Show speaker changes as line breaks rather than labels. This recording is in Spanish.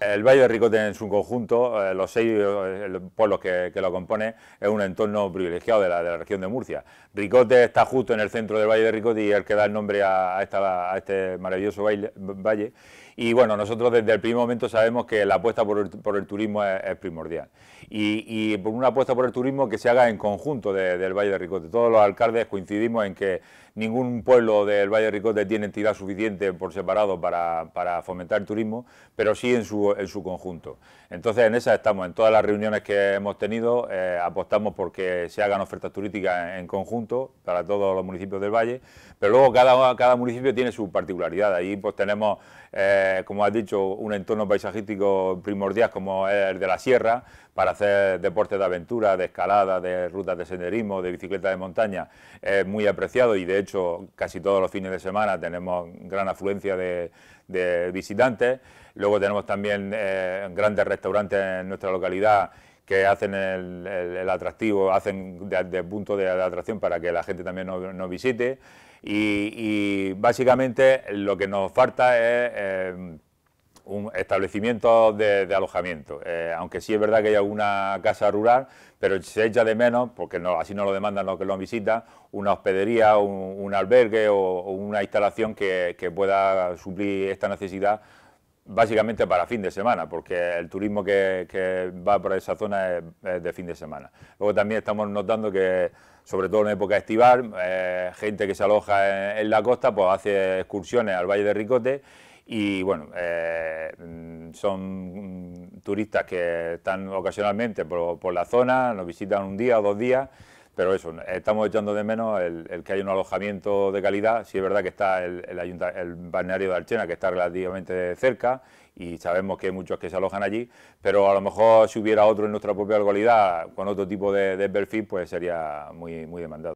El Valle de Ricote en su conjunto, eh, los seis eh, pueblos que, lo componen, es un entorno privilegiado de la, de la, región de Murcia. Ricote está justo en el centro del Valle de Ricote y es el que da el nombre a, a, este maravilloso valle. Y bueno, nosotros desde el primer momento sabemos que la apuesta por el, turismo es, primordial. Y, por una apuesta por el turismo que se haga en conjunto del Valle de Ricote. Todos los alcaldes coincidimos en que ningún pueblo del Valle de Ricote tiene entidad suficiente por separado para, para fomentar el turismo, pero sí en su en su conjunto. Entonces, en esa estamos, en todas las reuniones que hemos tenido, eh, apostamos porque se hagan ofertas turísticas en, conjunto para todos los municipios del Valle, pero luego cada, cada municipio tiene su particularidad. Ahí pues tenemos, eh, como has dicho, un entorno paisajístico primordial como el de la sierra, para hacer deportes de aventura, de escalada, de rutas de senderismo, de bicicleta de montaña, es muy apreciado y de hecho casi todos los fines de semana tenemos gran afluencia de visitantes. Luego tenemos también eh, ...en grandes restaurantes en nuestra localidad que hacen el, atractivo, hacen de, punto de, atracción para que la gente también nos, visite. Y, básicamente lo que nos falta es eh, un establecimiento de, alojamiento. Eh, aunque sí es verdad que hay alguna casa rural, pero se echa de menos, porque así no lo demandan los que lo visitan, una hospedería, un, albergue o, una instalación que, que pueda suplir esta necesidad básicamente para fin de semana, porque el turismo que, va por esa zona es, de fin de semana. Luego también estamos notando que, sobre todo en época estival, eh, gente que se aloja en, la costa, pues hace excursiones al Valle de Ricote y bueno, eh, son turistas que están ocasionalmente por, por la zona, nos visitan un día o dos días pero eso, estamos echando de menos el, que haya un alojamiento de calidad. Sí es verdad que está el, balneario de Archena, que está relativamente cerca, y sabemos que hay muchos que se alojan allí, pero a lo mejor si hubiera otro en nuestra propia localidad, con otro tipo de, de perfil, pues sería muy, muy demandado.